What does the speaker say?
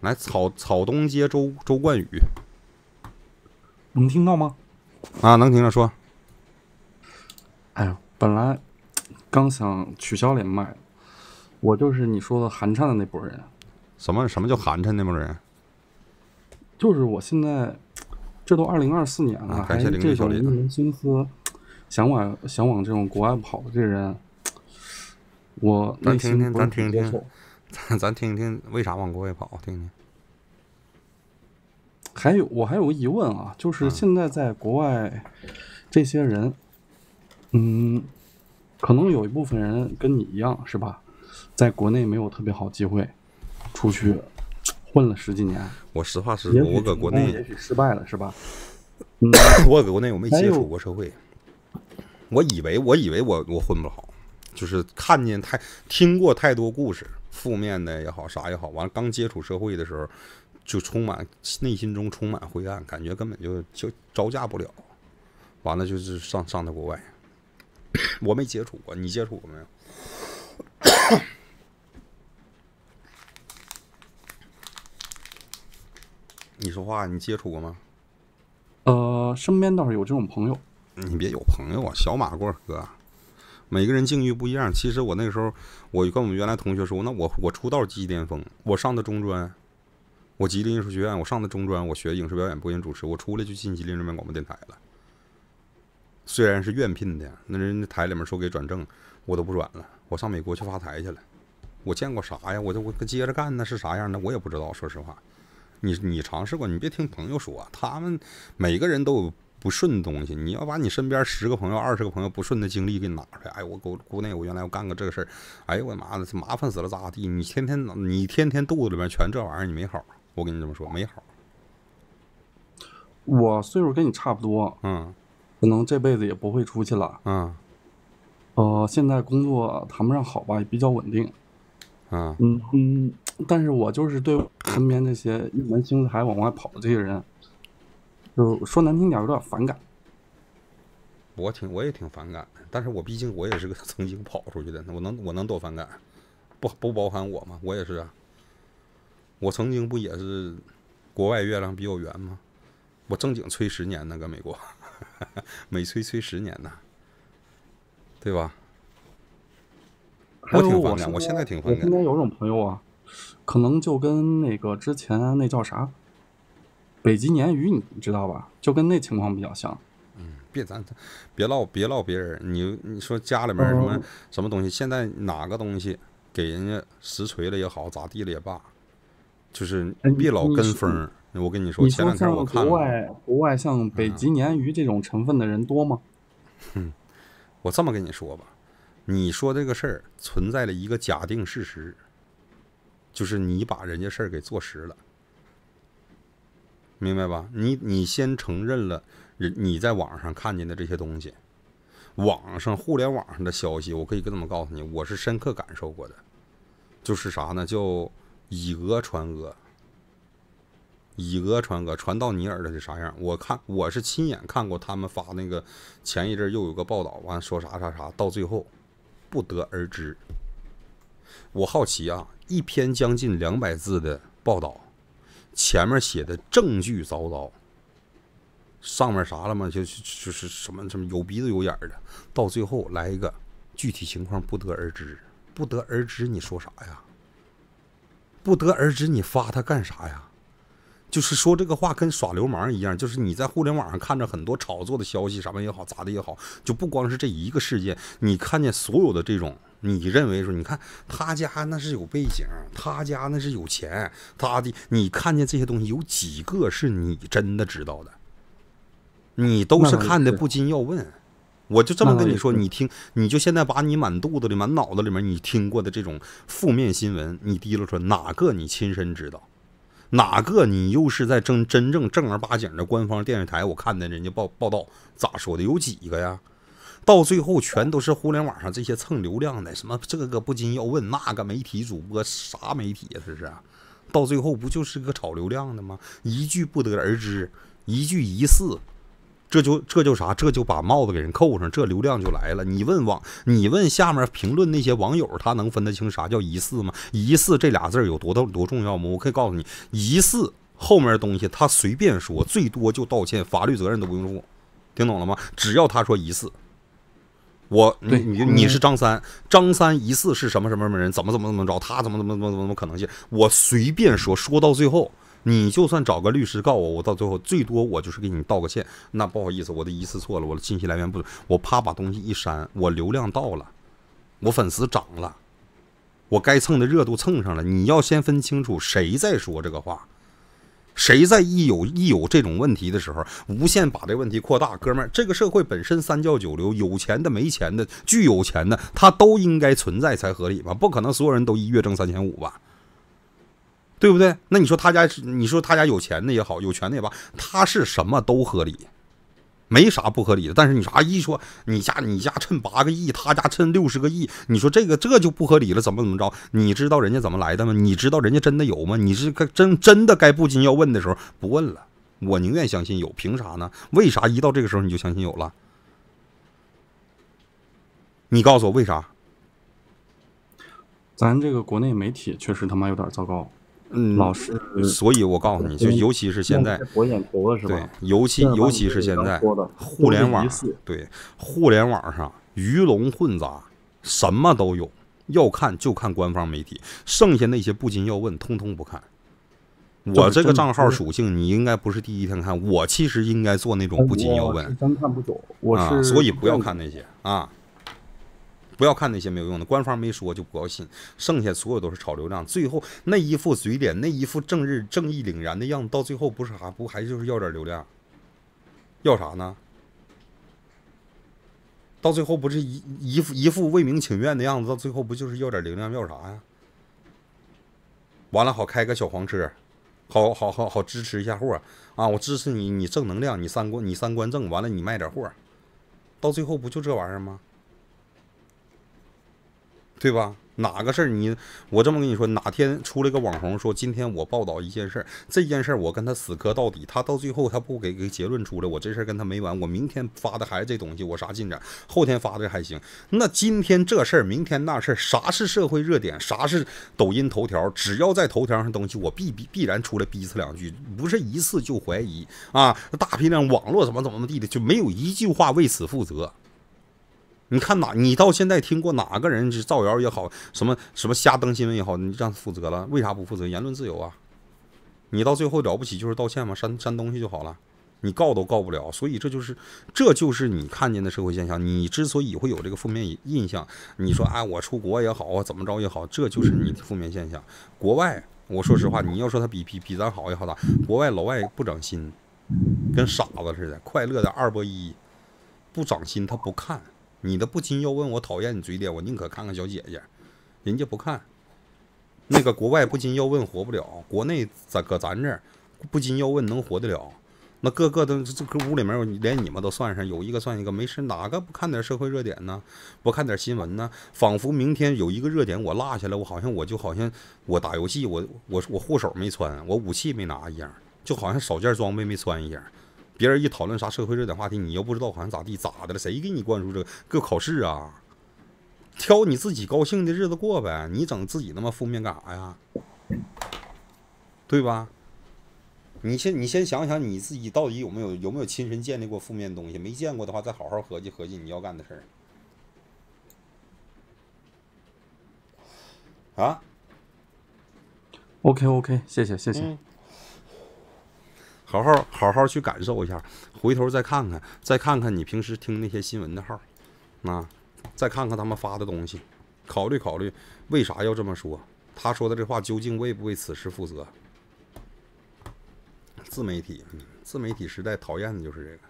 来草草东街周周冠宇，能听到吗？啊，能听着说。哎呀，本来刚想取消连麦，我就是你说的寒碜的那波人。什么什么叫寒碜那波人？就是我现在，这都二零二四年了，感还这小年人心思想往想往这种国外跑的这人，我内心不是听见。咱 咱听听为啥往国外跑？听听。还有我还有个疑问啊，就是现在在国外这些人，嗯，可能有一部分人跟你一样是吧？在国内没有特别好机会，出去混了十几年。我实话实说，我搁国内也许失败了是吧？嗯，我搁国内我没接触过社会，我以为我以为我我混不好，就是看见太听过太多故事。负面的也好，啥也好，完了，刚接触社会的时候，就充满内心中充满灰暗，感觉根本就就招架不了。完了，就是上上到国外，我没接触过，你接触过没有？你说话，你接触过吗？呃，身边倒是有这种朋友。你别有朋友啊，小马过河。每个人境遇不一样。其实我那个时候，我跟我们原来同学说，那我我出道即巅峰。我上的中专，我吉林艺术学院，我上的中专，我学影视表演、播音主持，我出来就进吉林人民广播电台了。虽然是院聘的，那人家台里面说给转正，我都不转了。我上美国去发财去了。我见过啥呀？我就我接着干那是啥样的？我也不知道。说实话，你你尝试过？你别听朋友说，他们每个人都。有不顺的东西，你要把你身边十个朋友、二十个朋友不顺的经历给拿出来。哎，我姑姑娘，我原来我干个这个事儿，哎呦我妈，的，麻烦死了，咋咋地？你天天你天天肚子里面全这玩意儿，你没好？我跟你这么说，没好。我岁数跟你差不多，嗯，可能这辈子也不会出去了，嗯，呃，现在工作谈不上好吧，也比较稳定，嗯嗯嗯，但是我就是对身边那些一门心思还往外跑的这些人。说难听点有点反感。我挺，我也挺反感。但是我毕竟我也是个 曾经跑出去的，我能我能多反感？不不包含我吗？我也是啊。我曾经不也是国外月亮比较圆吗？我正经吹十年那个美国，美吹吹十年呢，对吧？我挺反感，我现在挺反感。我现有种朋友啊，可能就跟那个之前那叫啥？北极鲶鱼，你知道吧？就跟那情况比较像。嗯，别咱咱别唠别唠别人，你你说家里面什么什么东西，现在哪个东西给人家实锤了也好，咋地了也罢，就是别老跟风。我跟你说，前两天我看国外国外像北极鲶鱼这种成分的人多吗？嗯，我这么跟你说吧，你说这个事儿存在了一个假定事实，就是你把人家事儿给坐实了。明白吧？你你先承认了，人你在网上看见的这些东西，网上互联网上的消息，我可以这么告诉你，我是深刻感受过的，就是啥呢？叫以讹传讹，以讹传讹，传到你耳朵是啥样？我看我是亲眼看过他们发那个，前一阵又有个报道，完说啥啥啥，到最后不得而知。我好奇啊，一篇将近两百字的报道。前面写的证据凿凿，上面啥了吗？就就是什么什么有鼻子有眼的，到最后来一个具体情况不得而知，不得而知，你说啥呀？不得而知，你发他干啥呀？就是说这个话跟耍流氓一样，就是你在互联网上看着很多炒作的消息，什么也好，咋的也好，就不光是这一个事件，你看见所有的这种，你认为说，你看他家那是有背景，他家那是有钱，他的，你看见这些东西有几个是你真的知道的？你都是看的不禁要问，我就这么跟你说，你听，你就现在把你满肚子里、满脑子里面你听过的这种负面新闻，你提溜出来，哪个你亲身知道？哪个？你又是在真真正正儿八经的官方电视台？我看的人家报报道咋说的？有几个呀？到最后全都是互联网上这些蹭流量的，什么这个不禁要问，那个媒体主播啥媒体呀？这是，到最后不就是个炒流量的吗？一句不得而知，一句疑似。这就这就啥，这就把帽子给人扣上，这流量就来了。你问网，你问下面评论那些网友，他能分得清啥叫疑似吗？疑似这俩字有多大多重要吗？我可以告诉你，疑似后面的东西他随便说，最多就道歉，法律责任都不用负，听懂了吗？只要他说疑似，我你你你是张三，张三疑似是什么什么什么人，怎么怎么怎么着，他怎么怎么怎么怎么可能性，我随便说，说到最后。你就算找个律师告我，我到最后最多我就是给你道个歉，那不好意思，我的疑似错了，我的信息来源不准，我啪把东西一删，我流量到了，我粉丝涨了，我该蹭的热度蹭上了。你要先分清楚谁在说这个话，谁在一有一有这种问题的时候无限把这问题扩大。哥们儿，这个社会本身三教九流，有钱的、没钱的、巨有钱的，他都应该存在才合理吧？不可能所有人都一月挣三千五吧？对不对？那你说他家你说他家有钱的也好，有权的也罢，他是什么都合理，没啥不合理的。但是你啥一说你家你家趁八个亿，他家趁六十个亿，你说这个这就不合理了，怎么怎么着？你知道人家怎么来的吗？你知道人家真的有吗？你是该真真的该不禁要问的时候不问了，我宁愿相信有，凭啥呢？为啥一到这个时候你就相信有了？你告诉我为啥？咱这个国内媒体确实他妈有点糟糕。嗯，老师，所以我告诉你就，尤其是现在，对，尤其尤其是现在，互联网，对，互联网上鱼龙混杂，什么都有，要看就看官方媒体，剩下那些不禁要问，通通不看。我这个账号属性，你应该不是第一天看，我其实应该做那种不禁要问，真看不懂，我是，所以不要看那些啊。不要看那些没有用的，官方没说就不要信。剩下所有都是炒流量。最后那一副嘴脸，那一副正日正义凛然的样子，到最后不是还不还就是要点流量？要啥呢？到最后不是一一副一副为民请愿的样子，到最后不就是要点流量？要啥呀？完了好开个小黄车，好好好好支持一下货啊！我支持你，你正能量，你三观你三观正，完了你卖点货，到最后不就这玩意儿吗？对吧？哪个事儿你我这么跟你说？哪天出来个网红说今天我报道一件事儿，这件事儿我跟他死磕到底，他到最后他不给个结论出来，我这事儿跟他没完。我明天发的还是这东西，我啥进展？后天发的还行。那今天这事儿，明天那事儿，啥是社会热点？啥是抖音头条？只要在头条上东西，我必必必然出来逼他两句，不是一次就怀疑啊！大批量网络怎么怎么怎么地的，就没有一句话为此负责。你看哪？你到现在听过哪个人是造谣也好，什么什么瞎登新闻也好，你让他负责了，为啥不负责？言论自由啊！你到最后了不起就是道歉嘛，删删东西就好了，你告都告不了。所以这就是这就是你看见的社会现象。你之所以会有这个负面印象，你说啊，我出国也好啊，怎么着也好，这就是你的负面现象。国外，我说实话，你要说他比比比咱好也好，打国外老外不长心，跟傻子似的，快乐的二波一，不长心他不看。你的不禁要问我讨厌你嘴脸，我宁可看看小姐姐，人家不看。那个国外不禁要问活不了，国内咱搁咱这儿不禁要问能活得了？那各个都这搁屋里面，连你们都算上，有一个算一个。没事，哪个不看点社会热点呢？不看点新闻呢？仿佛明天有一个热点我落下来，我好像我就好像我打游戏，我我我护手没穿，我武器没拿一样，就好像少件装备没穿一样。别人一讨论啥社会热点话题，你又不知道，好像咋地咋的了？谁给你灌输这个？各考试啊，挑你自己高兴的日子过呗。你整自己那么负面干啥呀？对吧？你先你先想想你自己到底有没有有没有亲身经历过负面东西？没见过的话，再好好合计合计你要干的事儿。啊？OK OK，谢谢谢谢。好好好好去感受一下，回头再看看，再看看你平时听那些新闻的号，啊，再看看他们发的东西，考虑考虑为啥要这么说。他说的这话究竟为不为此事负责？自媒体，自媒体时代讨厌的就是这个。